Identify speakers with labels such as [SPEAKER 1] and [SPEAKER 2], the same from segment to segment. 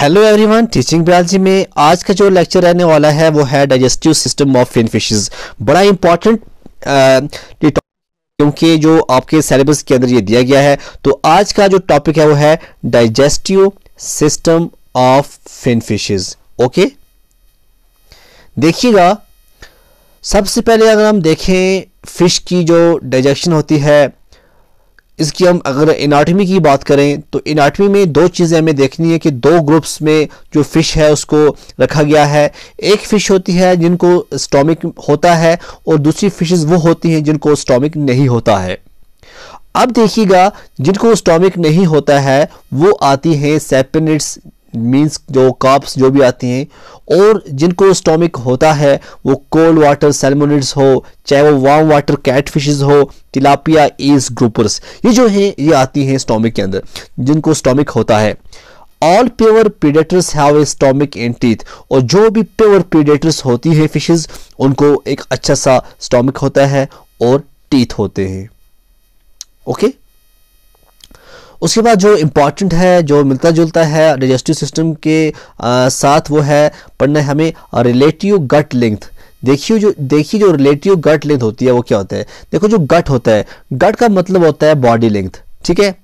[SPEAKER 1] Hello everyone teaching biology में आज का जो लेक्चर रहने वाला है वो है digestive system of fin fishes बड़ा इंपॉर्टेंट क्योंकि जो आपके सिलेबस के अंदर ये दिया गया है तो आज का जो टॉपिक है वो है digestive system of fin fishes okay देखिएगा सबसे पहले अगर हम देखें फिश की जो डाइजेशन होती है इसकी हम अगर इनाटमी की बात करें तो इनाटमी में दो चीज़ें हमें देखनी है कि दो ग्रुप्स में जो फ़िश है उसको रखा गया है एक फ़िश होती है जिनको स्टॉमिक होता है और दूसरी फिशेस वो होती हैं जिनको स्टॉमिक नहीं होता है अब देखिएगा जिनको स्टॉमिक नहीं होता है वो आती हैं सेपनेट्स मीन्स जो काप्स जो भी आती हैं और जिनको स्टोमिक होता है वो कोल्ड वाटर सेलमोनिड्स हो चाहे वो वार्म वाटर कैट फिशेज हो तिलापिया ईज ग्रुपर्स ये जो हैं ये आती हैं स्टोमिक के अंदर जिनको स्टोमिक होता है all pure predators have a stomach and teeth और जो भी प्योर प्रीडेटर्स होती है फिशेज उनको एक अच्छा सा स्टोमिक होता है और टीथ होते हैं ओके okay? उसके बाद जो इम्पॉर्टेंट है जो मिलता जुलता है डाइजेस्टिव सिस्टम के आ, साथ वो है पढ़ना है हमें रिलेटिव गट लेंथ देखियो जो देखिए जो रिलेटिव गट लेंथ होती है वो क्या होता है देखो जो गट होता है गट का मतलब होता है बॉडी लेंथ ठीक है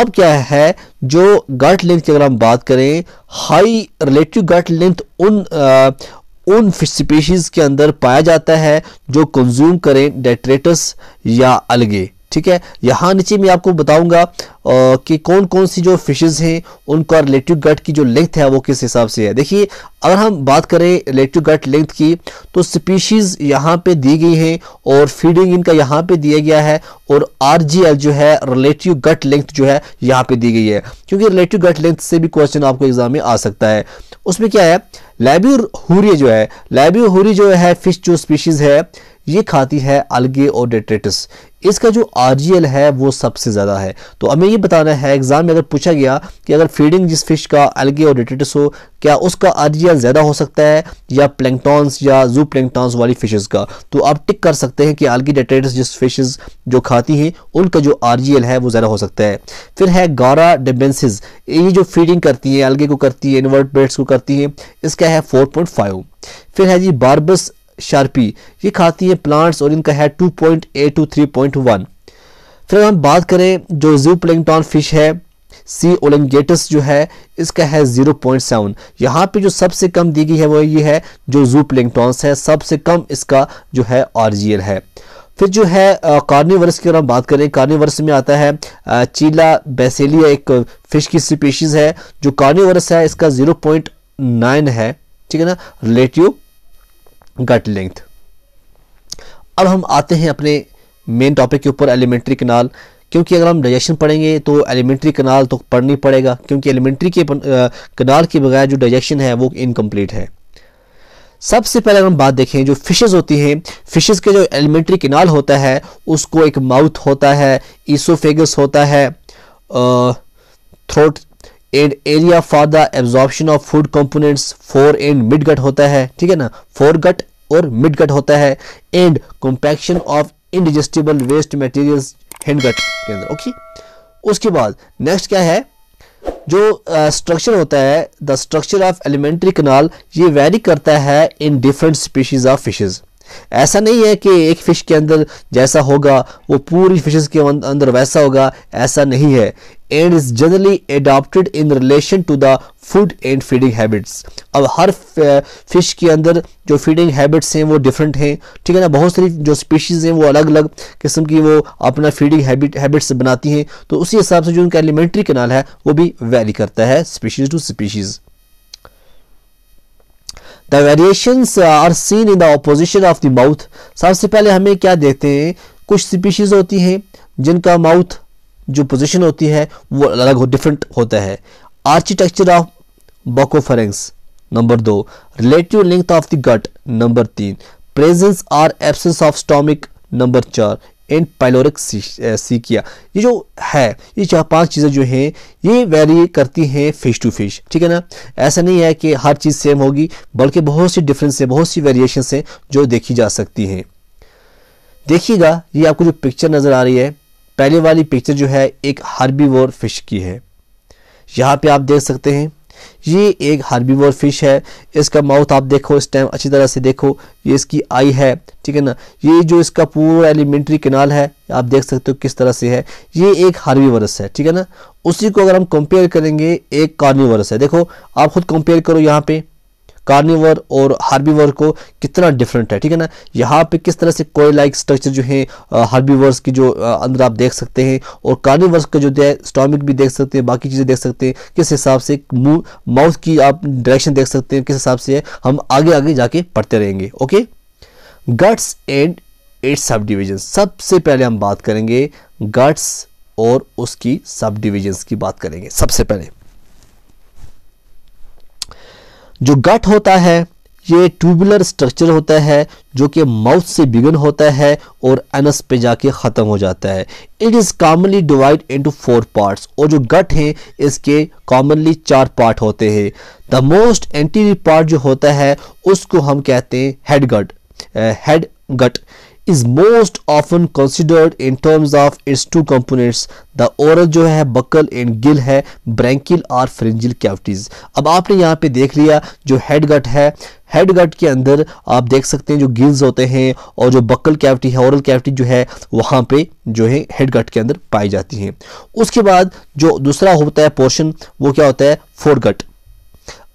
[SPEAKER 1] अब क्या है जो गट लेंथ की अगर हम बात करें हाई रिलेटिव गट लेंथ उन आ, उन फिश स्पीशीज के अंदर पाया जाता है जो कंज्यूम करें डेट्रेटस या अलगे ठीक है यहाँ नीचे मैं आपको बताऊंगा कि कौन कौन सी जो फिशेज हैं उनका रिलेटिव गट की जो लेंथ है वो किस हिसाब से है देखिए अगर हम बात करें रिलेटिव गट लेंथ की तो स्पीशीज़ यहाँ पे दी गई है और फीडिंग इनका यहाँ पे दिया गया है और आर जो है रिलेटिव गट लेंथ जो है यहाँ पे दी गई है क्योंकि रिलेटिव गट लेंथ से भी क्वेश्चन आपको एग्जाम में आ सकता है उसमें क्या है लैब्यूर हुरी जो है लैब्यूर हुरी जो है फिश जो स्पीशीज़ है ये खाती है अलगे और डेट्रेटस इसका जो आर है वो सबसे ज़्यादा है तो हमें ये बताना है एग्ज़ाम में अगर पूछा गया कि अगर फीडिंग जिस फिश का अलगे और डेट्रेटस हो क्या उसका आर ज़्यादा हो सकता है या प्लैंगटॉन्स या जू प्लैंगटॉन्स वाली फिशेज़ का तो आप टिक कर सकते हैं कि अलगी डेट्रेटस जिस फिशेज़ जो खाती हैं उनका जो आर है वो ज़्यादा हो सकता है फिर है गारा डिबेंसिस ये जो फीडिंग करती है अलगे को करती है इन्वर्ट को करती है इसका है फोर पॉइंट फाइव फिर है जी बार्बस शार्पी ये खाती है प्लांट्स और इनका है 2.8 टू वन फिर हम बात करें जो जू प्लेंगटॉन फिश है सी ओलेंगेटस जो है इसका है जीरो पॉइंट सेवन यहाँ पर जो सबसे कम दी गई है वो ये है जो जू प्लेंगटॉन्स है सबसे कम इसका जो है आरजीएल है फिर जो है कार्निवर्स की अगर हम बात करें कार्निवर्स में आता है आ, चीला बेसेलिया एक फिश की स्पीशीज़ है जो कार्निवर्स है इसका 0.9 है ठीक है ना रिलेटिव गट लेंथ अब हम आते हैं अपने मेन टॉपिक के ऊपर एलिमेंट्री कनाल क्योंकि अगर हम डाइजेशन पढ़ेंगे तो एलिमेंट्री कनाल तो पढ़नी पड़ेगा क्योंकि एलिमेंट्री के कनाल के बगैर जो डाइजेशन है वो इनकम्प्लीट है सबसे पहले अगर हम बात देखें जो फिशेज़ होती हैं फिशेज़ के जो एलिमेंट्री किनाल होता है उसको एक माउथ होता है ईसोफेगस होता है throat and area for the absorption of food components fore and mid gut होता है ठीक है ना फोर गट और मिड गट होता है and compaction of indigestible waste materials hind gut के अंदर ओके उसके बाद नेक्स्ट क्या है जो स्ट्रक्चर uh, होता है the structure of alimentary canal ये वेरी करता है in different species of fishes ऐसा नहीं है कि एक फ़िश के अंदर जैसा होगा वो पूरी फिशेज के अं-, अंदर वैसा होगा ऐसा नहीं है and is generally adopted in relation to the food and feeding habits अब हर फिश के अंदर जो फीडिंग हैबिट्स हैं वो डिफरेंट हैं ठीक है ना बहुत सारी जो स्पीशीज़ हैं वो अलग अलग किस्म की वो अपना फीडिंग हैबिट हैबिट्स बनाती हैं तो उसी हिसाब से जो उनका एलिमेंट्री कनाल है वो भी वेरी करता है species to species the variations are seen in the opposition of the mouth सबसे पहले हमें क्या देखते हैं कुछ स्पीशीज़ होती हैं जिनका माउथ जो पोजीशन होती है वो अलग हो डिफरेंट होता है आर्किटेक्चर ऑफ बॉकोफरेंस नंबर दो relative length of the gut number तीन प्रेजेंस और एब्सेंस ऑफ स्टोमिक नंबर चार एंड पाइलोरिक सीकिया ये जो है ये चार पांच चीज़ें जो हैं ये वेरी करती हैं फिश टू फिश ठीक है ना ऐसा नहीं है कि हर चीज़ सेम होगी बल्कि बहुत सी डिफरेंस है बहुत सी वेरिएशन हैं जो देखी जा सकती हैं देखिएगा ये आपको जो पिक्चर नज़र आ रही है पहले वाली पिक्चर जो है एक हर्बी फिश की है यहाँ पे आप देख सकते हैं ये एक हर्बी फिश है इसका माउथ आप देखो इस टाइम अच्छी तरह से देखो ये इसकी आई है ठीक है ना ये जो इसका पूरा एलिमेंट्री किनाल है आप देख सकते हो किस तरह से है ये एक हार्बीवरस है ठीक है ना उसी को अगर हम कंपेयर करेंगे एक कार्निवरस है देखो आप खुद कंपेयर करो यहाँ पे कार्निवर और हार्बीवर को कितना डिफरेंट है ठीक है ना यहाँ पे किस तरह से कोई लाइक स्ट्रक्चर जो है हार्बीवर्स की जो अंदर आप देख सकते हैं और कार्निवर्स का जो स्टॉमिक भी देख सकते हैं बाकी चीज़ें देख सकते हैं किस हिसाब से माउथ की आप डायरेक्शन देख सकते हैं किस हिसाब से हम आगे आगे जाके पढ़ते रहेंगे okay guts and at subdivision सबसे पहले हम बात करेंगे गट्स और उसकी सब डिविजन्स की बात करेंगे सबसे पहले जो गट होता है ये ट्यूबुलर स्ट्रक्चर होता है जो कि माउथ से बिगन होता है और एनस पे जाके ख़त्म हो जाता है it is commonly divide into four parts और जो गट हैं इसके कॉमनली चार पार्ट होते हैं द मोस्ट एंटीरियर पार्ट जो होता है उसको हम कहते हैं head gut head gut is most often considered in terms of its two components the oral जो है बकल एंड गिल है ब्रैंकिल और फ्रेंजिल कैविटीज अब आपने यहाँ पे देख लिया जो हेड गट है हेड गट के अंदर आप देख सकते हैं जो गिल्स होते हैं और जो बकल कैविटी है औरल कैविटी जो है वहाँ पे जो है हेड गट के अंदर पाई जाती हैं उसके बाद जो दूसरा होता है पोर्शन वो क्या होता है फोरगट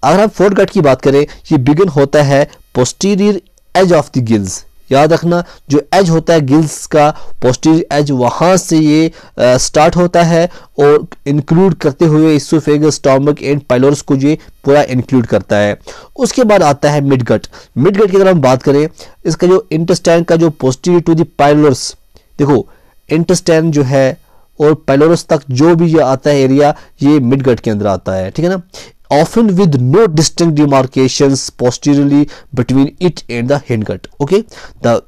[SPEAKER 1] अगर हम फोरगट की बात करें ये बिगिन होता है posterior edge of the gills याद रखना जो एज होता है गिल्स का पॉजिटिव एज वहाँ से ये आ, स्टार्ट होता है और इंक्लूड करते हुए इसोफेगस स्टॉमक एंड पाइलोरस को ये पूरा इंक्लूड करता है उसके बाद आता है मिडगट मिडगट की अगर हम बात करें इसका जो इंटेस्टाइन का जो पॉजिटिव टू दाइलोरस देखो इंटेस्टाइन जो है और पेलोरस तक जो भी ये आता है एरिया ये मिडगट के अंदर आता है ठीक है ना often with no distinct demarcations posteriorly between it and the hindgut okay the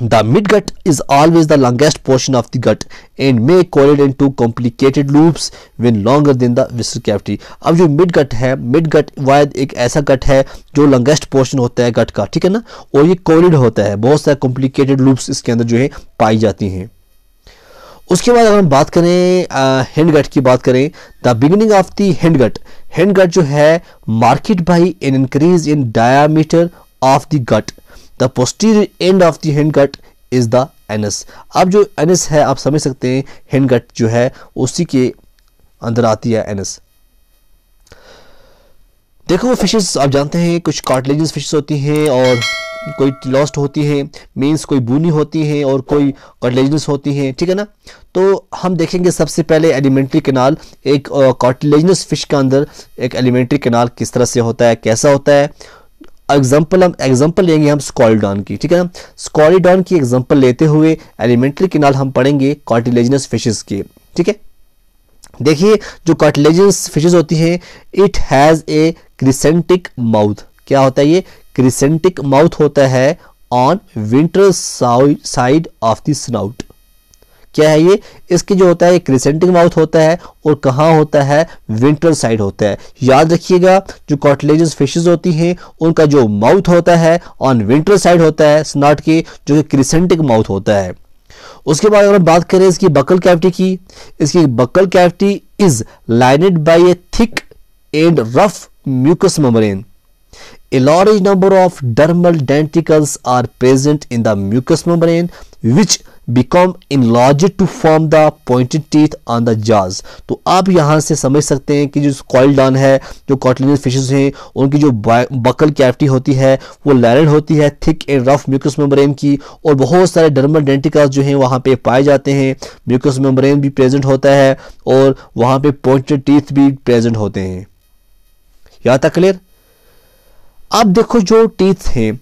[SPEAKER 1] the midgut is always the longest portion of the gut and may coiled into complicated loops when longer than the visceral cavity. अब जो midgut है midgut wide ek aisa gut hai jo longest portion hota hai gut ka theek hai na aur ye coiled hota hai bahut sa complicated loops iske andar jo hai pai jati hain उसके बाद अगर हम बात करें हैंडगट की बात करें the beginning of the hindgut hindgut जो है marked by an increase in diameter of the gut the posterior end of the hindgut is the anus अब जो एनस है आप समझ सकते हैं हैंडगट जो है उसी के अंदर आती है एनस देखो वो फिशेस आप जानते हैं कुछ कार्टिलेजस फिशेस होती हैं और कोई लॉस्ट होती है मीन्स कोई बूनी होती है और कोई कॉटिलेजनस होती है ठीक है ना तो हम देखेंगे सबसे पहले एलिमेंट्री कैनाल एक कॉटिलेजनस फिश के अंदर एक एलिमेंट्री कैनाल किस तरह से होता है कैसा होता है एग्जाम्पल हम एग्जाम्पल लेंगे हम स्कॉलीडॉन की ठीक है ना स्कॉलीडॉन की एग्जाम्पल लेते हुए एलिमेंट्री किनाल हम पढ़ेंगे कॉटिलेजनस फिशेज़ के ठीक है देखिए जो कॉटिलेजनस फिशेज़ होती हैं it has a crescentic mouth क्या होता है ये क्रिसेंटिक माउथ होता है on ventral side of the snout क्या है ये इसके जो होता है ये क्रिसेंटिक माउथ होता है और कहाँ होता है विंटर साइड होता है याद रखिएगा जो कॉटलेजस फिशेज होती हैं उनका जो माउथ होता है ऑन विंटर साइड होता है स्नाट के जो कि क्रिसेंटिक माउथ होता है उसके बाद अगर हम बात करें इसकी बकल कैविटी की इसकी buccal cavity is lined by a thick and rough mucous membrane A large number of dermal denticles are present in the mucous membrane which become enlarged to form the pointed teeth on the jaws. तो आप यहाँ से समझ सकते हैं कि जो coil don है जो कॉटलिनस फिशेज हैं उनकी जो बकल कैविटी होती है वो लैरड होती है thick and rough mucous membrane की और बहुत सारे डर्मल डेंटिकल्स जो हैं वहाँ पे पाए जाते हैं म्यूकस मेम्ब्रेन भी प्रेजेंट होता है और वहाँ पे पॉइंटेड टीथ भी प्रेजेंट होते हैं यहाँ तक क्लियर अब देखो जो टीथ हैं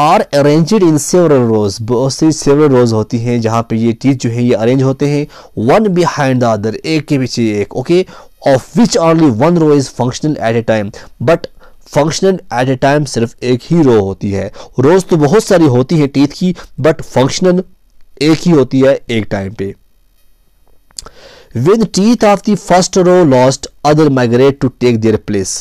[SPEAKER 1] आर अरेंजड इन सेवरल रोज बहुत सी सेवरल रोज होती हैं जहाँ पे ये टीथ जो है ये अरेंज होते हैं वन बिहाइंड द अदर एक के पीछे एक okay of which only one row is functional at a time but functional at a time सिर्फ एक ही रो होती है रोज तो बहुत सारी होती है टीथ की बट फंक्शनल एक ही होती है एक टाइम पे with teeth of the first row lost other migrate to take their place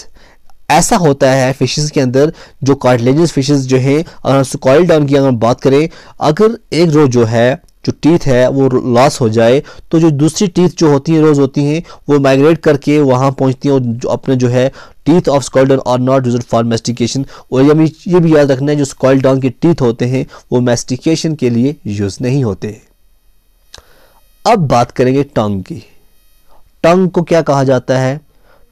[SPEAKER 1] ऐसा होता है फिशेस के अंदर जो कार्टिलेजस फिशेस जो हैं अगर उसको कॉयल डाउन की अगर बात करें अगर एक रोज जो है जो टीथ है वो लॉस हो जाए तो जो दूसरी टीथ जो होती हैं रोज़ होती हैं वो माइग्रेट करके वहाँ पहुँचती हैं और जो अपने जो है teeth of down are not use for mastication और ये भी ये भी याद रखना है जो स्कॉल डाउन के टीथ होते हैं वो मेस्टिकेशन के लिए यूज़ नहीं होते अब बात करेंगे टंग की टंग को क्या कहा जाता है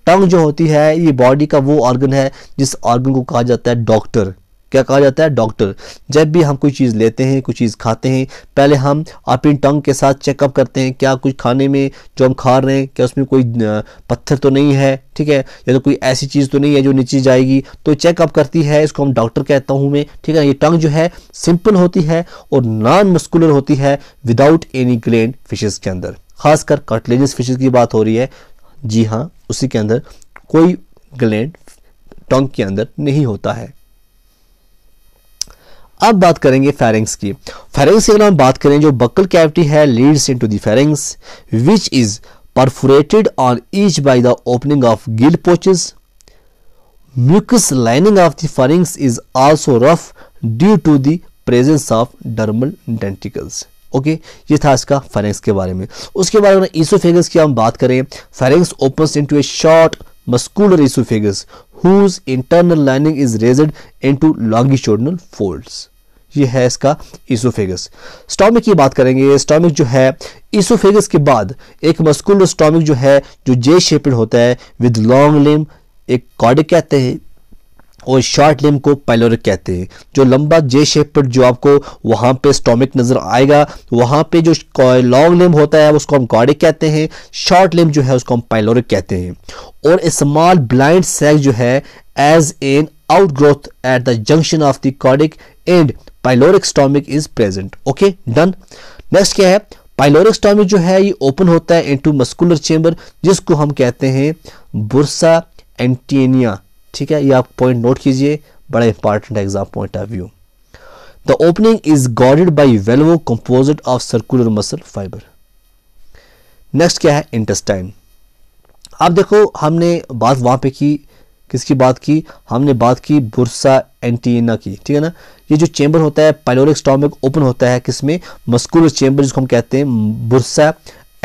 [SPEAKER 1] टंग जो होती है ये बॉडी का वो ऑर्गन है जिस ऑर्गन को कहा जाता है डॉक्टर क्या कहा जाता है डॉक्टर जब भी हम कोई चीज़ लेते हैं कोई चीज़ खाते हैं पहले हम अपनी टंग के साथ चेकअप करते हैं क्या कुछ खाने में जो हम खा रहे हैं क्या उसमें कोई पत्थर तो नहीं है ठीक है या तो कोई ऐसी चीज़ तो नहीं है जो नीचे जाएगी तो चेकअप करती है इसको हम डॉक्टर कहता हूँ मैं ठीक है ये टंग जो है सिंपल होती है और नॉन मस्कुलर होती है विदाउट एनी ग्लैंड फिशेज़ के अंदर खासकर कटलेजस फिशेज़ की बात हो रही है जी हाँ उसी के अंदर कोई ग्लैंड टोंग के अंदर नहीं होता है अब बात करेंगे फेरेंग्स की फेरेंग्स की अगर हम बात करें जो बक्कल कैविटी है leads into the pharynx which is perforated on each by the opening of gill pouches mucous lining of the pharynx is also rough due to the presence of dermal denticles okay ये था इसका फेरेंस के बारे में उसके बाद अगर oesophagus की हम बात करें pharynx opens into a short muscular oesophagus whose internal lining is raised into longitudinal folds ये है इसका ईसोफेगस स्टॉमिक की बात करेंगे स्टॉमिक जो है ईसोफेगस के बाद एक मस्कुलर स्टॉमिक जो है जो जे शेपड होता है विद लॉन्ग लिम एक कॉडिक कहते हैं और शॉर्ट लिम को पैलोरिक कहते हैं जो लंबा जे शेप पर जो आपको वहाँ पे स्टोमिक नज़र आएगा वहाँ पे जो लॉन्ग लिम होता है उसको हम गॉडिक कहते हैं शॉर्ट लिम जो है उसको हम पैलोरिक कहते हैं और स्मॉल ब्लाइंड सेक्स जो है as an growth at the junction of the cardiac and pyloric stomach is present okay done next क्या है पाइलोरिक स्टोमिक जो है ये ओपन होता है इनटू मस्कुलर चेंबर जिसको हम कहते हैं बुरसा एंटीनिया ठीक है ये आप पॉइंट नोट कीजिए बड़ा important exam point of view the opening is guarded by valve composed of circular muscle fibre next क्या है इंटेस्टाइन आप देखो हमने बात वहां पे की किसकी बात की हमने बात की बुरसा एंटीना की ठीक है ना ये जो चेंबर होता है पाइलोरिक स्टॉमिक ओपन होता है किसमें मस्कुलर चेंबर जिसको हम कहते हैं बुरसा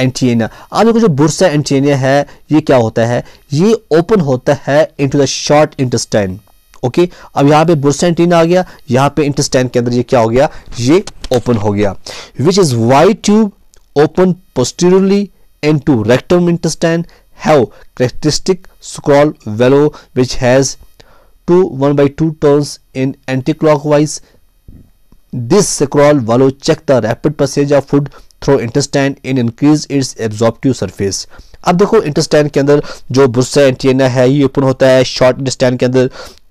[SPEAKER 1] एंटीना आप देखो जो बुरसा एंटीना है ये क्या होता है ये ओपन होता है into the short intestine okay अब यहाँ पे बुरसा एंटीना आ गया यहाँ पे इंटेस्टाइन के अंदर ये क्या हो गया ये ओपन हो गया which is wide tube open posteriorly into rectum intestine have characteristic scroll valve which has two one by two turns in anti clockwise this scroll valve check the rapid passage of food through intestine in increase its absorptive surface अब देखो intestine के अंदर जो बुस्सा antenna है ये open होता है short intestine के अंदर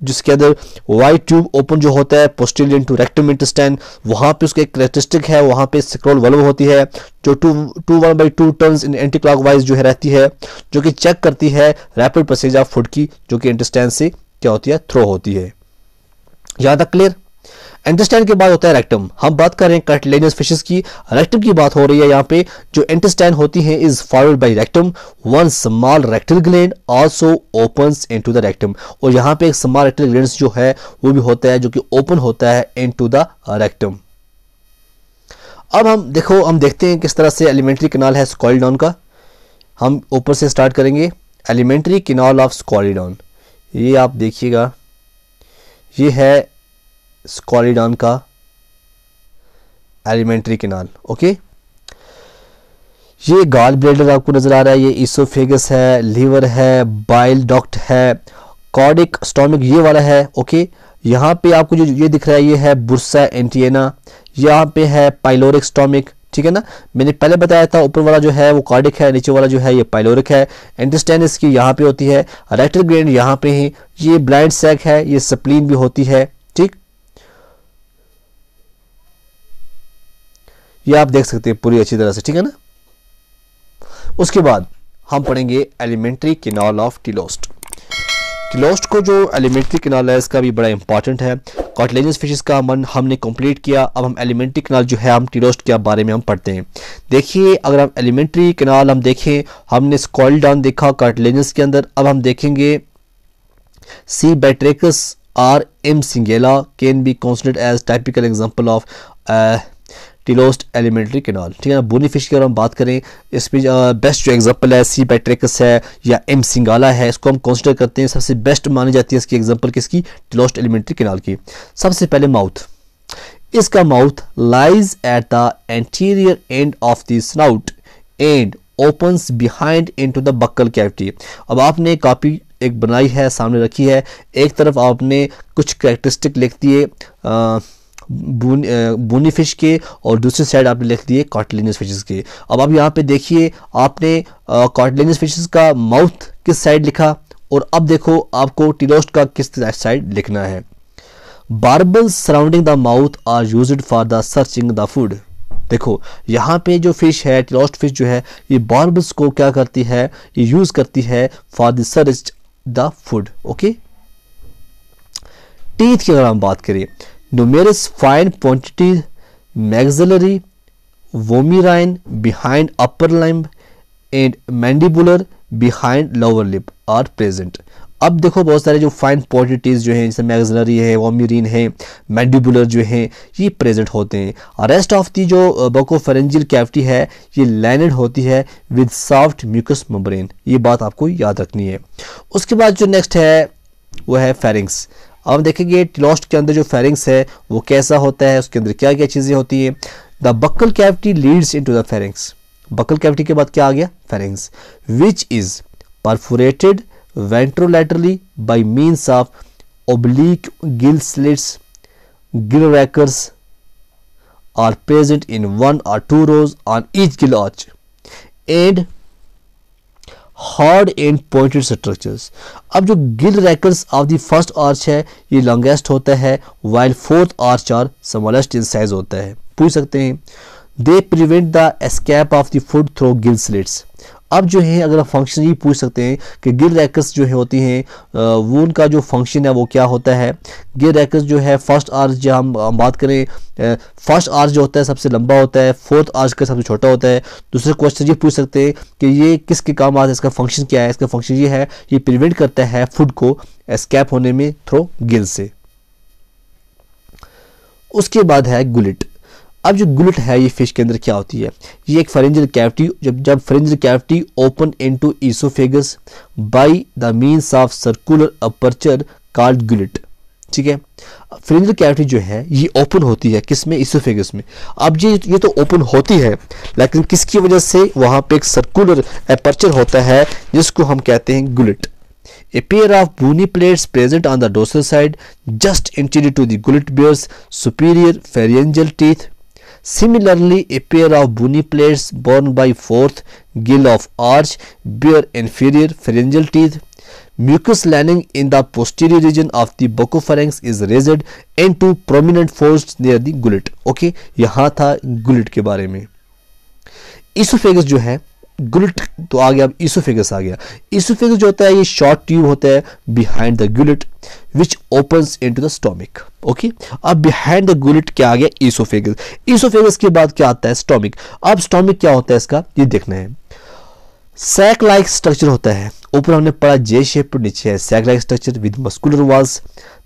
[SPEAKER 1] जिसके अंदर वाइट ट्यूब ओपन जो होता है पोस्टीरियर टू रेक्टम इंटेस्टाइन वहाँ पे उसके करेक्टरिस्टिक है वहाँ पे सिक्रोल वल्व होती है जो two two one by two turn in anti clockwise जो है रहती है जो कि चेक करती है रैपिड पसेज ऑफ फूड की जो कि इंटेस्टाइन से क्या होती है थ्रो होती है याद तक क्लियर इंटेस्टाइन के बाद होता है रेक्टम हम बात कर रहे हैं कटलेनियस फिशेस की रेक्टम की बात हो रही है यहाँ पे जो इंटेस्टाइन होती है is followed by rectum one small rectal gland also open in the rectum और यहाँ पे एक स्मॉल रेक्टल ग्लैंड जो है वो भी होता है जो कि ओपन होता है इन द रेक्टम अब हम देखो हम देखते हैं किस तरह से एलिमेंट्री किनाल है स्कॉलिडॉन का हम ऊपर से स्टार्ट करेंगे एलिमेंट्री किनाल ऑफ स्कॉलिडॉन ये आप देखिएगा ये है स्कॉलिडान का एलिमेंट्री किनाल ओके ये गाल ब्लेडर आपको नज़र आ रहा है ये ईसोफेगस है लीवर है बाइल डॉक्ट है कॉडिक स्टोमिक ये वाला है ओके यहाँ पे आपको जो ये दिख रहा है ये है बुरसा एंटीना यहाँ पे है पाइलोरिक स्टोमिक ठीक है ना मैंने पहले बताया था ऊपर वाला जो है वो कार्डिक है नीचे वाला जो है ये पाइलोरिक है इंटेस्टाइन इसकी यहाँ पे होती है राइटर ग्रेन यहाँ पे है ये ब्लाइंड सैक है ये सप्लीन भी होती है ये आप देख सकते हैं पूरी अच्छी तरह से ठीक है ना उसके बाद हम पढ़ेंगे alimentary canal of teleost teleost को जो एलिमेंट्री किनाल है इसका भी बड़ा इंपॉर्टेंट है कॉटलेजस फिशेस का मन हमने कंप्लीट किया अब हम एलिमेंट्री किनाल जो है हम टिलोस्ट के बारे में हम पढ़ते हैं देखिए अगर हम एलिमेंट्री किनाल हम देखें हमने स्कॉल डाउन देखा कॉटलेजस के अंदर अब हम देखेंगे C batrachus or M singhala can be considered as typical example of teleost alimentary canal ठीक है ना बोनी फिश की अगर हम बात करें इसमें बेस्ट जो एग्जांपल है सी पैट्रिकस है या एम सिंगाला है इसको हम कंसिडर करते हैं सबसे बेस्ट मानी जाती है इसकी एग्जांपल किसकी टिलोस्ट एलिमेंट्री केनाल की सबसे पहले माउथ इसका mouth lies at the anterior end of the snout and opens behind to the buccal cavity अब आपने कापी एक बनाई है सामने रखी है एक तरफ आपने कुछ करेक्टरिस्टिक लिख दिए बोनी फिश के और दूसरी साइड आपने लिख दिए कॉटलिनस फिशेस के अब आप यहाँ पे देखिए आपने कॉटलिनस फिशेस का माउथ किस साइड लिखा और अब देखो आपको टीलोस्ट का किस साइड लिखना है barbels surrounding the mouth are use for the searching the food देखो यहाँ पे जो फिश है टीलोस्ट फिश जो है ये बार्बल्स को क्या करती है ये यूज़ करती है for the search the food okay teeth की अगर हम बात करें numerous fine quantities maxillary vomerine behind upper limb and mandibular behind lower lip are present अब देखो बहुत सारे जो फाइन पॉजिटिव जो हैं जैसे मैगजलरी है वोमीरिन है मैंडिबुलर जो हैं ये प्रेजेंट होते हैं और रेस्ट ऑफ दी जो बकोफेरेंजियल कैविटी है ये लैंडेड होती है विद सॉफ्ट म्यूकस मोब्रेन ये बात आपको याद रखनी है उसके बाद जो नेक्स्ट है वो है फेरिंग्स अब हम देखेंगे टिलोस्ट के अंदर जो फेरिंग्स है वो कैसा होता है उसके अंदर क्या क्या चीज़ें होती है the buccal cavity leads into the pharynx buccal cavity के बाद क्या आ गया pharynx which is perforated ventrolaterally by means of oblique gill slits gill rakers are present in one or two rows on each gill arch hard and pointed structures अब जो gill rakers of the first arch है ये longest होता है while fourth arch are smallest in size होता है पूछ सकते हैं they prevent the escape of the food through gill slits अब जो है अगर आप फंक्शन ये पूछ सकते हैं कि गिर रैकस जो है होती हैं वो उनका जो फंक्शन है वो क्या होता है गिर रैकस जो है फर्स्ट आर्स जो हम बात करें फर्स्ट आर्स जो होता है सबसे लंबा होता है फोर्थ आर्स का सबसे छोटा होता है दूसरे क्वेश्चन ये पूछ सकते हैं कि ये किसके काम आता है इसका फंक्शन क्या है इसका फंक्शन ये है ये प्रिवेंट करता है फूड को स्कैप होने में थ्रो गिल से उसके बाद है गुलिट अब जो गुलट है ये फिश के अंदर क्या होती है ये एक फरेंजल कैविटी जब जब pharyngeal cavity open into oesophagus by the means of circular aperture called gullet ठीक है फ्रेंजल कैविटी जो है ये ओपन होती है किस में ईसोफेगस में अब ये ये तो ओपन होती है लेकिन किसकी वजह से वहाँ पे एक सर्कुलर अपर्चर होता है जिसको हम कहते हैं गुलट A pair of bony plates present on the dorsal side just anterior to the gullet bears superior pharyngeal teeth Similarly, a pair of bony plates borne by fourth gill of arch bear inferior pharyngeal teeth. Mucous lining in the posterior region of the bucopharynx is raised into prominent folds near the gullet. Okay, यहाँ था gullet के बारे में. Oesophagus जो है गुलट तो आ गया अब ईसोफेगस आ गया ईसोफेगस जो होता है ये शॉर्ट ट्यूब होता है behind the gullet which open into the stomach okay अब बिहाइंड द गुलट क्या आ गया ईसोफेगस ईसोफेगस के बाद क्या आता है स्टोमिक अब स्टोमिक क्या होता है इसका ये देखना है सैक लाइक स्ट्रक्चर होता है ऊपर हमने पढ़ा जे शेप नीचे है sac like structure with muscular walls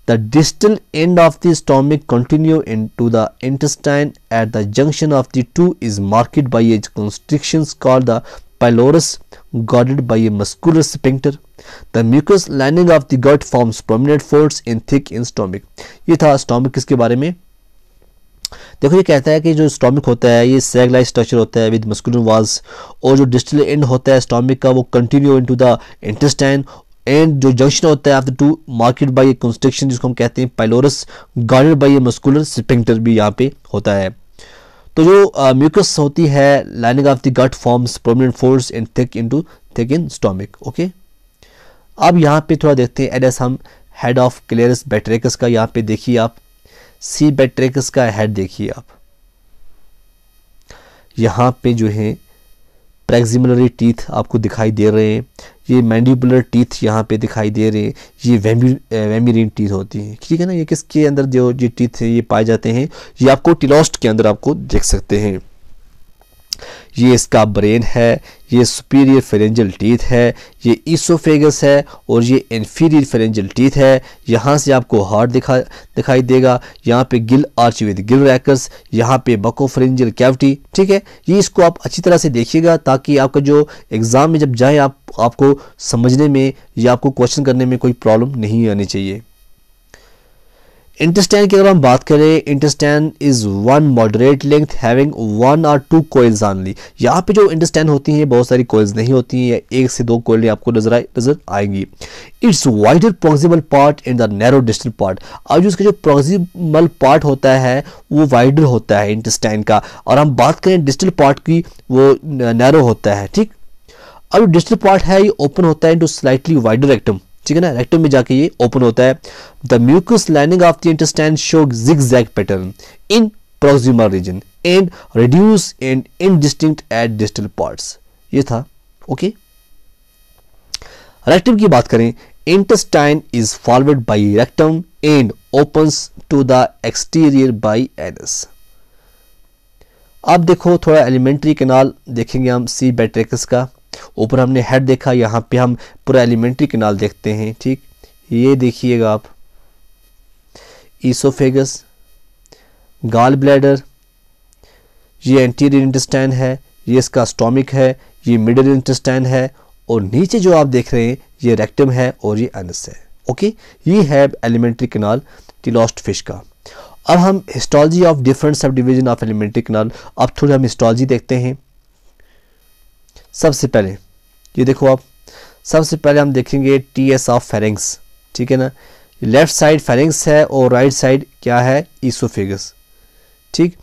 [SPEAKER 1] the distal end of the stomach continue into the intestine at the junction of the two is marked by a constriction called the pylorus guarded by a muscular sphincter. The mucus lining of the gut forms prominent folds in thick in stomach. ye tha stomach kiske bare mein देखो ये कहता है कि जो स्टॉमिक होता है ये सैग like structure होता है विद मस्कुलर वाल्स और जो डिस्टल एंड होता है स्टॉमिक का वो continue into the intestine and जो जंक्शन होता है after two marked by a construction जिसको हम कहते हैं pylorus guarded by a muscular sphincter भी यहाँ पे होता है तो जो म्यूकस uh, होती है lining of the gut forms prominent folds in thick to thick in stomach okay अब यहाँ पे थोड़ा देखते हैं एडेस हम हेड ऑफ क्लियरस बेट्रेकस का यहाँ पे देखिए आप सी बैटरेकस का हेड देखिए आप यहाँ पे जो है प्रेक्सिमुलरी टीथ आपको दिखाई दे रहे हैं ये मैंडिबुलर टीथ यहाँ पे दिखाई दे रहे हैं ये वेमी वेमीरिन टीथ होती हैं ठीक है ना ये किसके अंदर जो ये टीथ है ये पाए जाते हैं ये आपको टिलोस्ट के अंदर आपको देख सकते हैं ये इसका ब्रेन है ये सुपीरियर फेरेंजल टीथ है ये ईसोफेगस है और ये इन्फीरियर फेरेंजल टीथ है यहाँ से आपको हार्ट दिखा दिखाई देगा यहाँ पे gill arch with gill rakers यहाँ पे बको फेरेंजल कैविटी ठीक है ये इसको आप अच्छी तरह से देखिएगा ताकि आपका जो एग्ज़ाम में जब जाए आप आपको समझने में या आपको क्वेश्चन करने में कोई प्रॉब्लम नहीं आनी चाहिए इंटेस्टाइन की अगर हम बात करें intestine is one moderate length having one और टू कोयल्स ऑनली यहाँ पे जो इंटस्टैन होती हैं बहुत सारी कोयल्स नहीं होती हैं एक से दो कोयलें आपको नजर आए नजर आएंगी its wider proximal part in the narrow distal part और जो उसका जो प्रोक्सिमल पार्ट होता है वो वाइडर होता है इंटस्टैन का और हम बात करें डिस्टल पार्ट की वो नैरो होता है ठीक अब डिस्टल पार्ट है ये ओपन होता है इंटू स्लाइटली वाइडर एक्टम ठीक है ना रेक्टम में जाके ये ओपन होता है the mucous lining of the intestine show zig pattern in proximal region and reduce and indistinct at distal parts ये था ओके रेक्टम की बात करें intestine is forward by rectum and opens to the exterior by anus अब देखो थोड़ा alimentary canal देखेंगे हम सी बैट्रिक्स का ऊपर हमने हेड देखा यहाँ पे हम पूरा एलिमेंट्री कैनाल देखते हैं ठीक ये देखिएगा आप ईसोफेगस गाल ब्लैडर ये एंटीरियर इंटेस्टाइन है ये इसका स्टोमिक है ये मिडल इंटेस्टाइन है और नीचे जो आप देख रहे हैं ये रेक्टम है और ये अनस है ओके ये है एलिमेंट्री किनाल टिलॉस्ट फिश का अब हम histology of different sub division of alimentary canal अब थोड़ी हम हिस्टोलॉजी देखते हैं सबसे पहले ये देखो आप सबसे पहले हम देखेंगे टी एस ऑफ फेरेंग्स ठीक है ना लेफ्ट साइड फेरेंग्स है और राइट साइड क्या है ईसोफेगस ठीक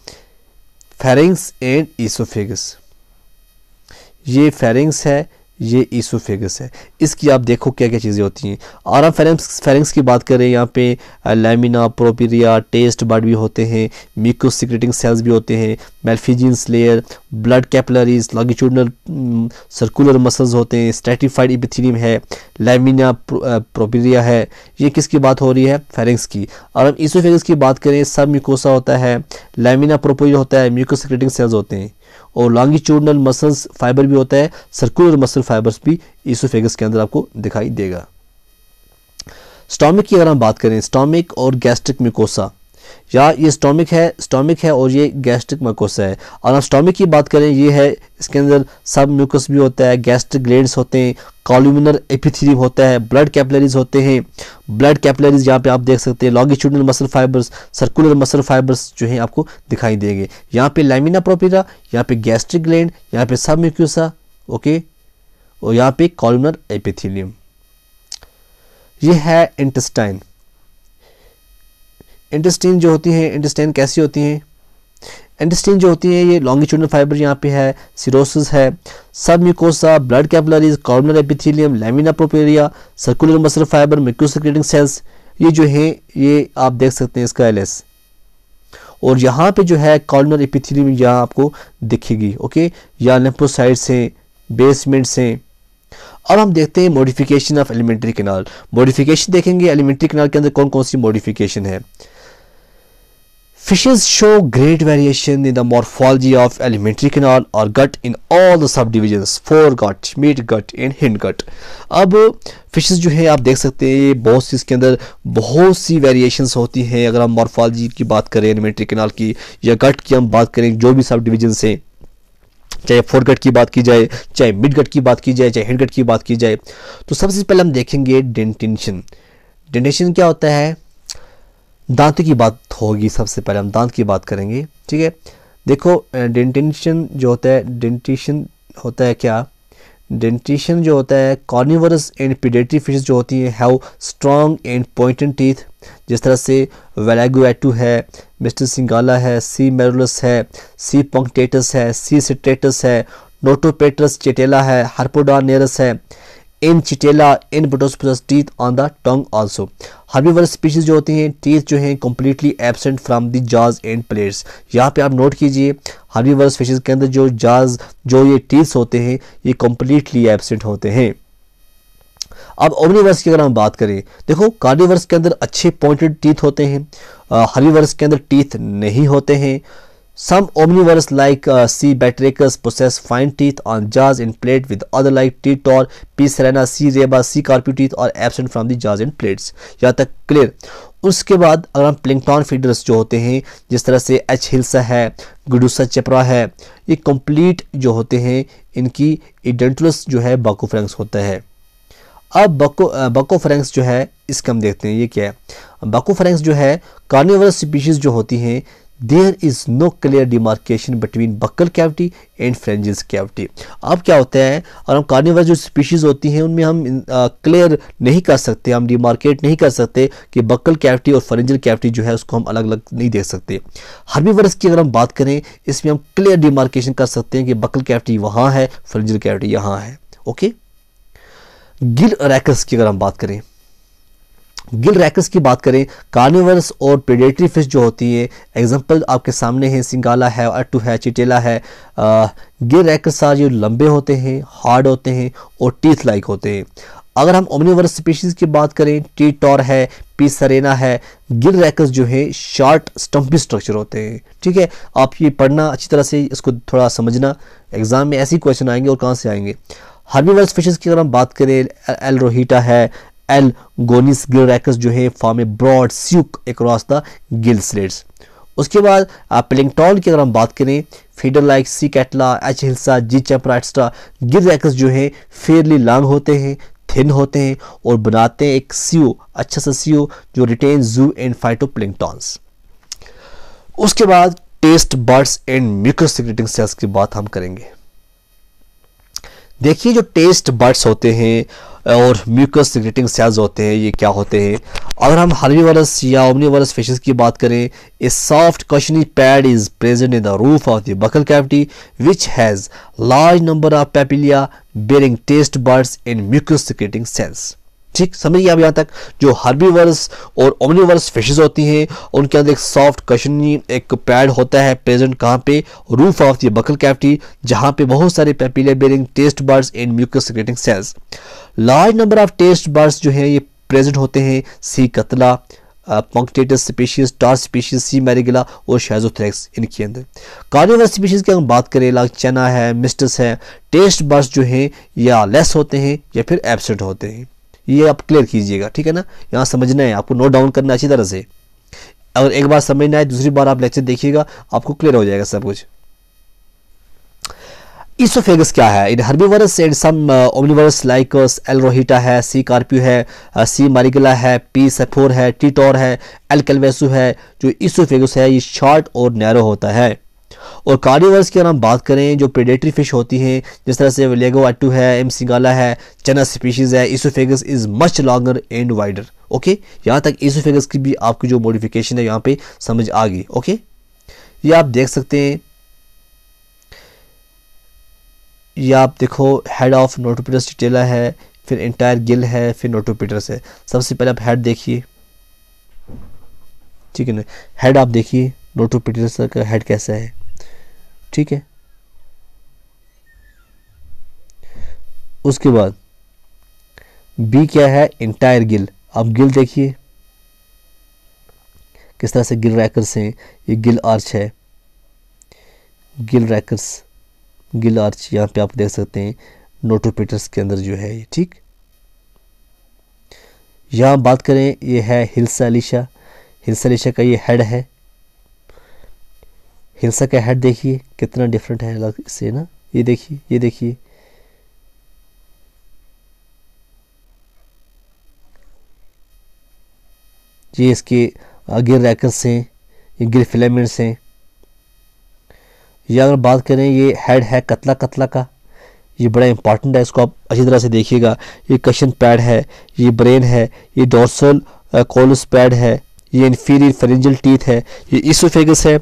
[SPEAKER 1] फेरेंग्स एंड ईसोफेगस ये फेरेंग्स है ये ईसोफेगस है इसकी आप देखो क्या क्या चीज़ें होती हैं और हम फेरेंस की बात करें यहाँ पे लेमिना प्रोपीरिया टेस्ट बर्ड भी होते हैं मिको सेल्स भी होते हैं Malpighian layer blood capillaries longitudinal circular muscles होते हैं स्ट्रेटिफाइड इपिथीलियम है लेमिना प्रोपीरिया है ये किसकी बात हो रही है फेरेंस की और हम ईसोफेगस की बात करें सब म्यूकोसा होता है लेमिना प्रोपोरिया होता है म्यूकोसिक्रेटिंग सेल्स होते हैं और लॉन्गिट्यूडनल मसल्स फाइबर भी होता है सर्कुलर मसल फाइबर्स भी ईसोफेगस के अंदर आपको दिखाई देगा स्टॉमिक की अगर हम बात करें स्टॉमिक और गैस्ट्रिक मिकोसा या ये स्टोमिक है स्टोमिक है और ये गैस्ट्रिक मकोस है और आप स्टोमिक की बात करें ये है इसके अंदर सब म्यूकस भी होता है गैस्ट्रिक ग्लैंड्स होते हैं कॉल्यूमिनर एपिथीलियम होता है ब्लड कैपलरीज होते हैं ब्लड कैपलरीज यहाँ पे आप देख सकते हैं longitudinal muscle fibres circular muscle fibres जो हैं आपको दिखाई देंगे यहाँ पे लैमिना प्रोपेरा यहाँ पे गैस्ट्रिक ग्लैंड यहाँ पे सब म्यूक्यूसा ओके और यहाँ पे कॉल्यूमिनर एपिथिलियम ये है इंटेस्टाइन इंटेस्टीन जो होती हैं इंटेस्टाइन कैसी होती हैं इंटेस्टीन जो होती हैं ये लॉन्गिट्यूडल फाइबर यहाँ पे है सिरोसिस है sub mucosa blood capillaries columnar epithelium lamina propria circular muscle fibre mucus secreting cells ये जो है ये आप देख सकते हैं इसका एल और यहाँ पे जो है कॉर्नर एपिथीलियम यहाँ आपको दिखेगी ओके या लेम्पोसाइड्स हैं बेसमेंट्स हैं अब हम देखते हैं modification of alimentary canal modification देखेंगे एलिमेंट्री कैनाल के अंदर कौन कौन सी मॉडिफिकेशन है Fishes show great variation in the morphology of alimentary canal or gut in all the subdivisions foregut, midgut and hindgut. अब फिशेस जो है आप देख सकते हैं ये बहुत सी इसके अंदर बहुत सी वेरिएशंस होती हैं अगर हम मॉर्फोलॉजी की बात करें एलिमेंट्री कैनाल की या गट की हम बात करें जो भी सब डिवीजन हैं चाहे फोर गट की बात की जाए चाहे मिड गट की बात की जाए चाहे हिंड गट की बात की जाए तो सबसे पहले हम देखेंगे डेंटेंशन डेंटिनेशन क्या होता है दांतों की बात होगी सबसे पहले हम दांत की बात करेंगे ठीक है देखो डेंटिशन जो होता है डेंटिशन होता है क्या डेंटिशन जो होता है कॉर्निवरस एंड पीडेटरी फिश जो होती हैं have strong and pointed teeth जिस तरह से वेलेगोटू है मिस्टर सिंगाला है सी मेरुलस है सी पंक्टेटस है सी सिट्रेटस है नोटोपेटस चेटेला है हार्पोडानेरस है इन चिटेला इन बोटोस्पस teeth on the tongue also herbivore species जो होती हैं टीथ जो हैं completely absent from the jaws and plates यहाँ पे आप नोट कीजिए हर्बीवर स्पीशीज के अंदर जो जाज जो ये टीथ होते हैं ये कम्प्लीटली एबसेंट होते हैं अब ओमनीवर्स की अगर हम बात करें देखो कार्निवर्स के अंदर अच्छे पॉइंटेड टीथ होते हैं हर्बीवर्स के अंदर टीथ नहीं होते हैं Some omnivores like uh, C. batrachus possess fine teeth on jaws and plate with other like T. tor, P. serena, C. reba, C. teeth are absent from the jaws and plates. यहाँ तक clear. उसके बाद अगर हम प्लिंगटॉन feeders जो होते हैं जिस तरह से एच हिल्सा है गुडूसा चपरा है ये कंप्लीट जो होते हैं इनकी इडेंटुलस जो है बाकोफ्रेंक्स होता है अब बको बकोफ्रेंक्स जो है इसका हम देखते हैं ये क्या है बकोफ्रेंक्स जो है कार्निवरस स्पीशीज़ जो होती हैं there is no clear demarcation between buccal cavity and pharyngeal cavity अब क्या होता है और हम कार्निवर जो स्पीशीज़ होती हैं उनमें हम क्लियर नहीं कर सकते हम डिमार्केट नहीं कर सकते कि बक्कल कैविटी और फ्रेंजल कैविटी जो है उसको हम अलग अलग नहीं देख सकते हर्बीवर्स की अगर हम बात करें इसमें हम क्लियर डिमार्केशन कर सकते हैं कि बक्कल कैविटी वहाँ है फ्रेंजल कैविटी यहाँ है ओके गिल रैकस की अगर हम बात करें गिल रैकस की बात करें कार्निवर्स और प्रेडेटरी फिश जो होती है एग्जांपल आपके सामने हैं सिंगाला है अट्टू है चिटेला है आ, गिल रैकस सार ये लंबे होते हैं हार्ड होते हैं और टीथ लाइक होते हैं अगर हम ओमनीवर्स स्पीशीज़ की बात करें टी टॉर है पी सरेना है गिल रैकस जो है शार्ट स्टम्पी स्ट्रक्चर होते हैं ठीक है आप ये पढ़ना अच्छी तरह से इसको थोड़ा समझना एग्ज़ाम में ऐसे क्वेश्चन आएंगे और कहाँ से आएंगे हर्बीवर्स फिशेज़ की अगर हम बात करें एल रोहीटा है एल गोनिस गिल रैकस जो है फॉर्म ए ब्रॉड स्यूक एक द गिल स्लेट्स उसके बाद प्लिंगटॉन की अगर हम बात करें feeder like C catla H hilsa G चैपराइटस्टा गिल रैकस जो है फेयरली लॉन्ग होते हैं थिन होते हैं और बनाते हैं एक सीओ e अच्छा सा सीओ e जो retain zoo and phyto planktons उसके बाद taste buds and mucus secreting cells की बात हम करेंगे देखिए जो टेस्ट बर्ड्स होते हैं और म्यूकस सिग्रेटिंग सेल्स होते हैं ये क्या होते हैं अगर हम वर्स या वर्स फिशेज की बात करें a soft cushiony pad is present in the roof of the buccal cavity which has large number of papillae bearing taste buds in mucus secreting cells ठीक समझिए आप यहाँ तक जो हर्बीवर्स और ओमनीवर्स फिशेज होती हैं उनके अंदर एक सॉफ्ट कशनी एक पैड होता है प्रेजेंट कहाँ पे roof of the buccal cavity जहाँ पे बहुत सारे papillae bearing taste buds and mucus secreting cells large number of taste buds जो हैं ये प्रेजेंट होते हैं सी कतला पंक्टेटस स्पीशीज टार स्पीशीज सी मैरिगला और शेजोथ्रेक्स इनके अंदर कार्निवल स्पीशीज़ की हम बात करें लाग चना है मिस्टस है टेस्ट बर्ड्स जो हैं या लेस होते हैं या फिर एबसेंट होते हैं ये आप क्लियर कीजिएगा ठीक है ना यहाँ समझना है आपको नोट डाउन करना अच्छी तरह से अगर एक बार समझना आए दूसरी बार आप लेक्चर देखिएगा आपको क्लियर हो जाएगा सब कुछ इसोफेगस क्या है in herbivorous and some omnivorous like एलरोहिटा है सी कार्पियो है सी uh, मारिगला है पी सेफोर है टीटोर है एल कैलवेसू है जो इसोफेगस है ये शॉर्ट और नैरो होता है और कार्निवर्स की अगर हम बात करें जो प्रेडेटरी फिश होती हैं जिस तरह से लेगो एटू है एम सिंगाला है चना स्पीशीज़ है oesophagus is much longer and wider okay यहाँ तक इसोफेगस की भी आपकी जो मॉडिफिकेशन है यहाँ पर समझ आ गई ओके ये आप देख सकते हैं ये आप देखो हेड ऑफ नोटोपीटर्स टिटेला है फिर इंटायर गिल है फिर नोटोपीटर्स है सबसे पहले आप हेड देखिए ठीक है ना हेड आप देखिए नोटोपीटर्स का हेड कैसा है ठीक है उसके बाद बी क्या है इंटायर गिल आप गिल देखिए किस तरह से गिल रैकर्स हैं ये गिल आर्च है गिल रैकर्स गिल आर्च यहाँ पे आप देख सकते हैं नोटोपेटर्स के अंदर जो है ये ठीक यहाँ बात करें ये है हिल्सा एलिशा हिल्सा एलिशा का ये हेड है हिंसा का हेड देखिए कितना डिफरेंट है इससे ना ये देखिए ये देखिए ये इसके गिर रैकल्स हैं ये गिर फिलामेंट्स हैं या अगर बात करें ये हेड है कतला कतला का ये बड़ा इंपॉर्टेंट है इसको आप अच्छी तरह से देखिएगा ये कशन पैड है ये ब्रेन है ये डोर्सल कोलस पैड है ये इन्फीरियर फेरेंजल टीथ है ये इसोफेगस है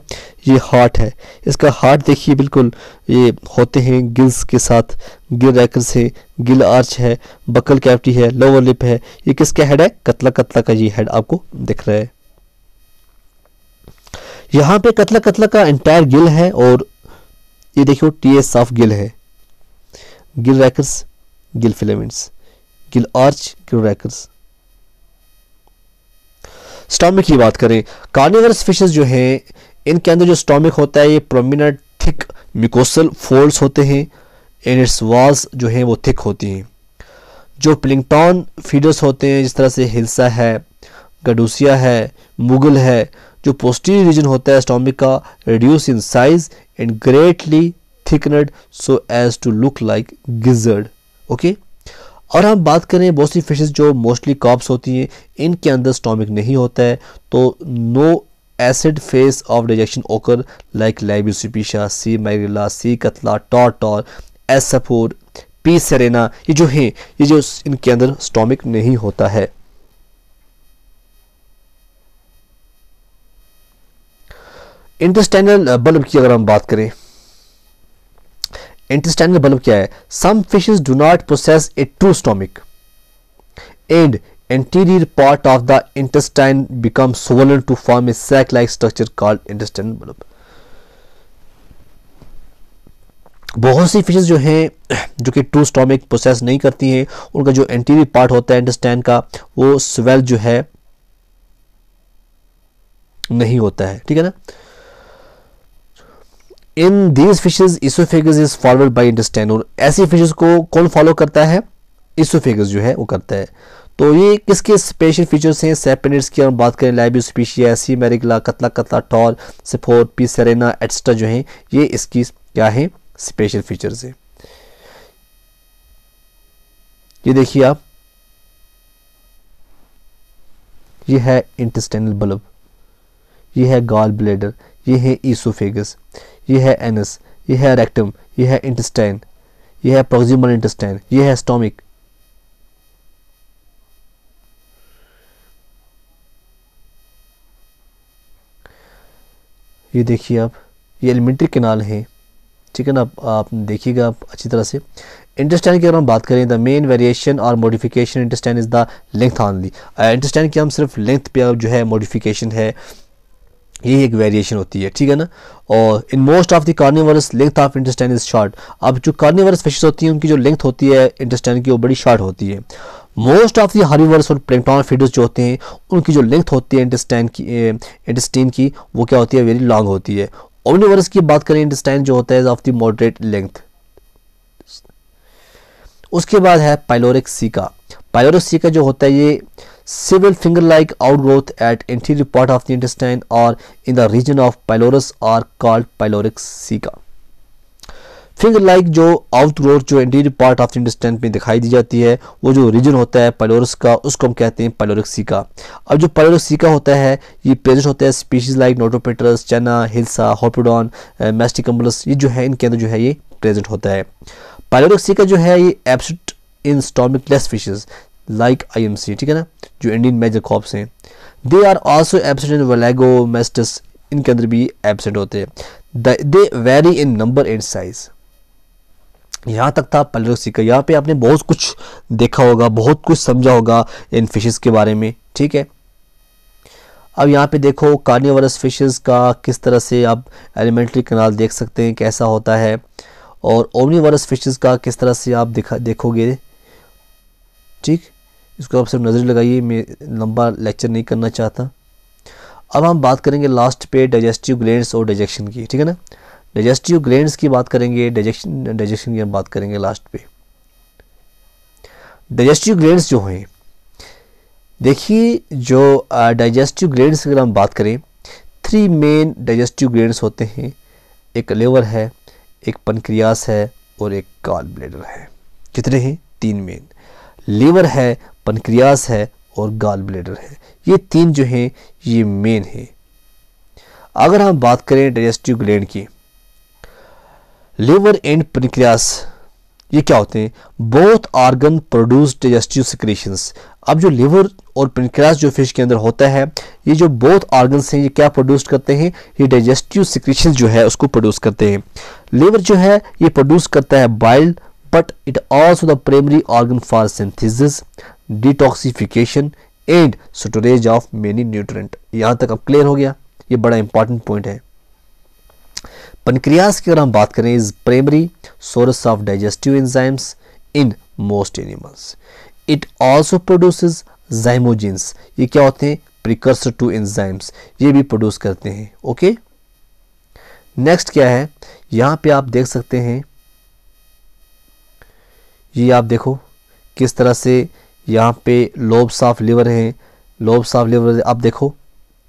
[SPEAKER 1] ये हार्ट है इसका हार्ट देखिए बिल्कुल ये होते हैं गिल्स के साथ गिल रैकर्स है गिल आर्च है बकल कैविटी है लोअर लिप है ये किसका हेड है कतला कतला का ये हेड आपको दिख रहा है यहाँ पे कतला कतला का एंटायर गिल है और ये देखियो टी एस ऑफ गिल है gill rakers gill filaments gill arch gill rakers stomach की बात करें कार्निवर्स फिशेज जो हैं इनके अंदर जो स्टॉमिक होता है ये प्रोमिनट थिक म्यूकोसल फोल्ड्स होते हैं एंड इट्स वॉल्स जो हैं वो थिक होती हैं जो प्लिंगटॉन फीडर्स होते हैं जिस तरह से हिलसा है गडूसिया है मुगल है जो पोस्टीरियर रीजन होता है स्टॉमिक का reduce in size and greatly thickened so as to look like gizzard okay और हम बात करें बहुत सी फिशेस जो मोस्टली कॉप्स होती हैं इनके अंदर स्टोमिक नहीं होता है तो no acid phase of digestion occur like लाइब्यूसिपीशा सी मैग्रिला सी कतला टॉर टॉर एसफोर पी सेरेना ये जो हैं ये जो इनके अंदर स्टोमिक नहीं होता है इंटेस्टाइनल uh, बल्ब की अगर हम बात करें इंटेस्टाइनल बल्ब क्या है some fishes do not process a true stomach and anterior part of the intestine become swollen to form a sac like structure called intestinal bulb बहुत सी फिशेज जो हैं जो कि टू स्टोमिक प्रोसेस नहीं करती हैं उनका जो एंटीरियर पार्ट होता है इंटेस्टाइन का वो स्वेल जो है नहीं होता है ठीक है ना in these fishes oesophagus is followed by intestine ऐसी फिशेज को कौन फॉलो करता है इसोफेगस जो है वो करता है तो ये किसके स्पेशल फीचर्स हैं सेपेनिट्स की हम बात करें लाइब्यू स्पीशिया सी मेरिकला कतला कतला टॉल सिफोर पी सेरेना एट्सट्रा जो हैं ये इसकी क्या है स्पेशल फीचर्स हैं ये देखिए आप ये है इंटेस्टाइनल बल्ब ये है गॉल ब्लेडर ये है ईसोफेगस ये है एनस ये है रेक्टम ये है इंटेस्टाइन ये है प्रोक्सिमल इंटेस्टाइन ये है स्टोमिक ये देखिए आप ये एलिमेंट्री केनाल है ठीक है ना आप, आप देखिएगा आप अच्छी तरह से इंटेस्टाइन की अगर हम बात करें द मेन वेरिएशन और modification intestine is the length only intestine की हम सिर्फ लेंथ पे जो है मॉडिफिकेशन है ये एक वेरिएशन होती है ठीक है ना और in most of the carnivorous length of intestine is short अब जो कार्निवरस फिशेस होती हैं उनकी जो लेंथ होती है इंटेस्टाइन की वो बड़ी शॉर्ट होती है मोस्ट ऑफ दी हरिवर्स और प्लेंटॉन फीडर्स जो होते हैं उनकी जो लेंथ होती है इंटेस्टाइन की इंटेस्टीन की वो क्या होती है वेरी लॉन्ग होती है ओमनिवर्स की बात करें इंटेस्टाइन जो होता है ऑफ द मॉडरेट लेंथ उसके बाद है पाइलोरिक सीका पाइलोरिक सीका जो होता है ये Several finger-like outgrowth at anterior part of the intestine or in the region of pylorus are called pyloric cica. Finger like जो आउट आउटग्रोथ जो interior part of intestine में दिखाई दी जाती है वो जो रीजन होता है पायलोरस का उसको हम कहते हैं पायलोरिक्सी सीका अब जो पायलोरिक्सी सीका होता है ये प्रेजेंट होता है स्पीशीज लाइक नोटोपेटरस चना हिल्सा होपिडॉन मैस्टिकम्बलस ये जो है इनके अंदर जो है ये प्रेजेंट होता है पायलोरिक्सी सीका जो है ये absent in stomachless fishes like I M C ठीक है ना जो इंडियन मेजर कॉप्स हैं they are also absent in Wallago Mystus इनके अंदर भी एबसेंट होते हैं they vary in number and size यहाँ तक था का यहाँ पे आपने बहुत कुछ देखा होगा बहुत कुछ समझा होगा इन फिशेस के बारे में ठीक है अब यहाँ पे देखो कार्निवरस फिशेस का किस तरह से आप एलिमेंट्री कनाल देख सकते हैं कैसा होता है और ओमनीवरस फिशेस का किस तरह से आप देखोगे ठीक इसको आप सिर्फ नज़र लगाइए मैं लंबा लेक्चर नहीं करना चाहता अब हम बात करेंगे लास्ट पे डाइजेस्टिव ग्लैंड्स और डाइजेक्शन की ठीक है ना डाइजेस्टिव ग्लैंड्स की बात करेंगे डाइजेक्शन डाइजेक्शन की हम बात करेंगे लास्ट पे डाइजेस्टिव ग्लैंड्स जो हैं देखिए जो डाइजेस्टिव ग्लैंड्स की अगर हम बात करें थ्री मेन डाइजेस्टिव ग्लैंड्स होते हैं एक लेवर है एक पनक्रियास है और एक काल ब्लेडर है कितने हैं तीन मेन लीवर है पनक्रियास है और गाल ब्लेडर है ये तीन जो हैं ये मेन हैं अगर हम बात करें डाइजेस्टिव ग्लैंड की लीवर एंड पनक्रियास ये क्या होते हैं both organ produce digestive secretions अब जो लीवर और पनक्रियास जो फिश के अंदर होता है ये जो बोथ आर्गन्स हैं ये क्या प्रोड्यूस करते हैं ये डाइजेस्टिव सिक्रेशन जो है उसको प्रोड्यूस करते हैं लीवर जो है ये प्रोड्यूस करता है bile but it also the primary organ for synthesis detoxification and storage of many nutrient यहाँ तक अब क्लियर हो गया ये बड़ा इंपॉर्टेंट पॉइंट है पनक्रियास की अगर हम बात करें is primary source of digestive enzymes in most animals it also produces zymogens ये क्या होते हैं प्रिकर्स टू एंजाइम्स ये भी प्रोड्यूस करते हैं ओके नेक्स्ट क्या है यहाँ पे आप देख सकते हैं ये आप देखो किस तरह से यहाँ पे लोब्स ऑफ लिवर हैं लोब्स ऑफ लिवर आप देखो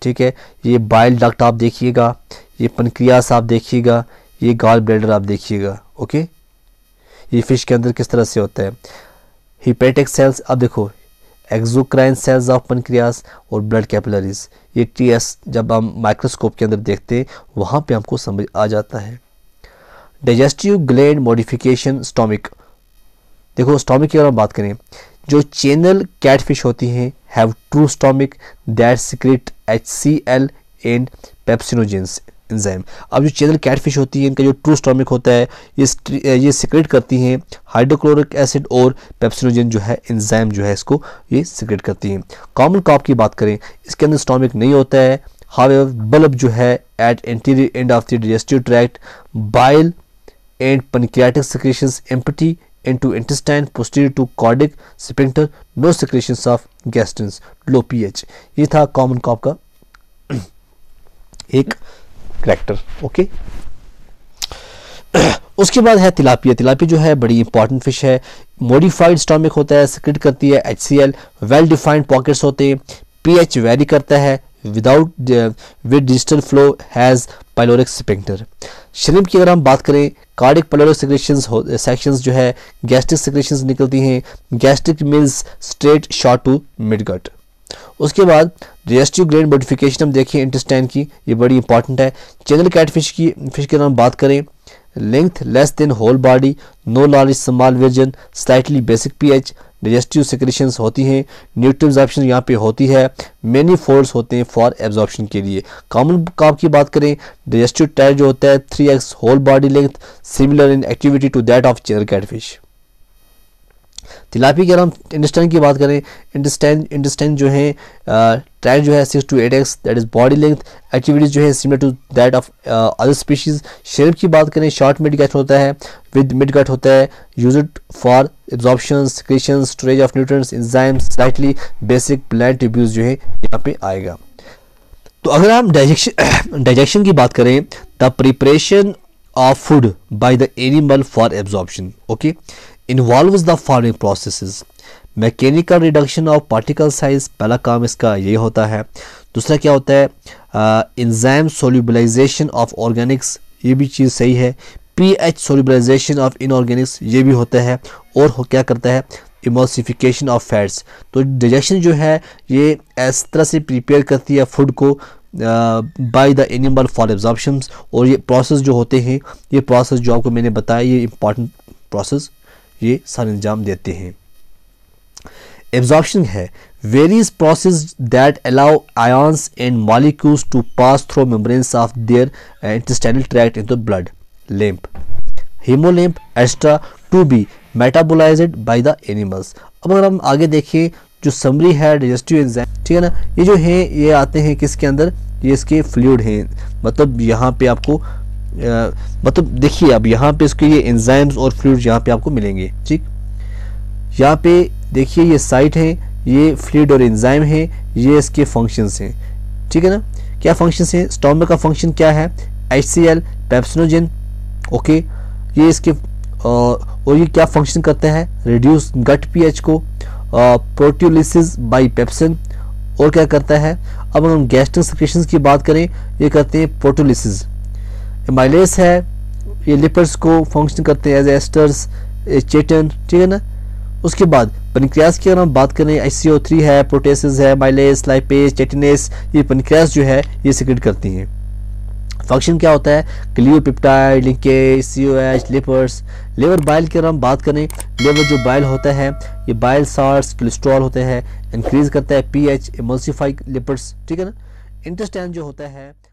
[SPEAKER 1] ठीक है ये बाइल डक्ट आप देखिएगा ये पनक्रियास आप देखिएगा ये गाल ब्लेडर आप देखिएगा ओके ये फिश के अंदर किस तरह से होता है हिपेटिक सेल्स आप देखो एक्जोक्राइन सेल्स ऑफ पनक्रियास और ब्लड कैपिलरीज ये टीएस जब हम माइक्रोस्कोप के अंदर देखते हैं वहाँ पे हमको समझ आ जाता है डाइजेस्टिव ग्लैंड मॉडिफिकेशन स्टोमिक देखो स्टॉमिक की अगर हम बात करें जो चैनल कैटफिश होती हैं have two stomach that secrete H C L and pepsinogens enzyme अब जो चैनल कैटफिश होती है इनका जो ट्रू स्टॉमिक होता है ये ये सिक्रेट करती हैं हाइड्रोक्लोरिक एसिड और पेप्सिनोजन जो है इंजाइम जो है इसको ये सिक्रेट करती हैं कॉमन कॉप की बात करें इसके अंदर स्टॉमिक नहीं होता है हाव बल्ब जो है at anterior end of the digestive tract bile and pancreatic secretion empty into intestine posterior to cardiac sphincter no secretions of gastrins low ph ye tha common cough ka ek character okay उसके बाद है tilapia tilapia जो है बड़ी important fish है modified stomach होता है secrete करती है एच वेल डिफाइंड पॉकेट्स होते हैं पीएच वेरी करता है without with digital flow has pyloric sphincter shrimp की अगर हम बात करें कार्डिक पलोलो सिक्रेशन सेक्शंस जो है गैस्ट्रिक सिक्रेशन निकलती हैं gastric means straight short to mid gut उसके बाद डाइजेस्टिव ग्रेन मोडिफिकेशन हम देखें इंटेस्टाइन की ये बड़ी इंपॉर्टेंट है चैनल कैटफिश की फिश के नाम बात करें length less than whole body no large small version slightly basic pH digestive secretions होती हैं न्यूट्री ऑप्शन यहाँ पे होती है मेनी फोल्ड्स होते हैं फॉर एब्जॉर्प्शन के लिए कॉमन काम की बात करें डाइजेस्टिव टायर जो होता है three X whole body length similar in activity to that of चेयर कैटफिश तिलापी की अगर हम इंडस्टैन की बात करें इंडस्टैन इंडस्टैन जो है ट्रैक जो है six to eight X that is body length activities जो है similar to that of other species shelf की बात करें शॉर्ट मिड गट होता है विद मिड गट होता है use for absorption creation storage of nutrients enzymes slightly basic प्लान ट्रिब्यूज जो है यहाँ पे आएगा तो अगर हम डाइजेक्शन डाइजेक्शन की बात करें the preparation of food by the animal for absorption okay involve the following process mechanical reduction of particle size पहला काम इसका ये होता है दूसरा क्या होता है इंजाम सोल्यूबलाइजेशन ऑफ ऑर्गेनिक्स ये भी चीज़ सही है पीएच सोल्यूबलाइजेशन ऑफ इनऑर्गेनिक्स ये भी होता है और हो क्या करता है इमोसिफिकेशन ऑफ फैट्स तो डिजेशन जो है ये इस तरह से प्रिपेयर करती है फूड को by the animal for absorptions और ये प्रोसेस जो होते हैं ये प्रोसेस जो आपको मैंने बताया ये इंपॉर्टेंट प्रोसेस ये सर अंजाम देते हैं एब्जॉर्प्शन है various process that allow ions and molecules to pass through membranes of their intestinal tract in the blood lymph haemolymph etcetera to be metabolised by the animals अब अगर हम आगे देखें जो समरी है डाइजेस्टिव एंजाइम ठीक है ना ये जो है ये आते हैं किसके अंदर ये इसके फ्लूड हैं मतलब यहाँ पे आपको मतलब देखिए अब यहाँ पे इसके ये एंजाइम्स और फ्लूड यहाँ पे आपको मिलेंगे ठीक यहाँ पे देखिए ये साइट है ये फ्लूड और एंजाइम है ये इसके फंक्शंस हैं ठीक है ना क्या फंक्शंस हैं स्टॉमे का फंक्शन क्या है H C L pepsinogen okay ये इसके और ये क्या फंक्शन करता है रिड्यूस गट एच को प्रोट्यूलिसिस बाई पेप्सिन और क्या करता है अब हम गैस्ट्रिक सिक्रेशन की बात करें ये करते हैं प्रोटोलिस माइलेस है ये लिपर्स को फंक्शन करते हैं एज एस्टर्स चेटन ठीक है ना उसके बाद पनक्रियास की अगर हम बात करें एच थ्री है प्रोटेस है माइलेस लाइपेस चेटिनेस ये पनक्रियास जो है ये सिक्रेट करती हैं फंक्शन क्या होता है cleave peptide linkage C O H lipase liver bile की अगर हम बात करें लेवर जो बाइल होता है ये बाइल सार्स कोलेस्ट्रॉल होते हैं इंक्रीज करता है पी एच इमोसीफाइड लिपर्स ठीक है ना इंटेस्टाइन जो होता है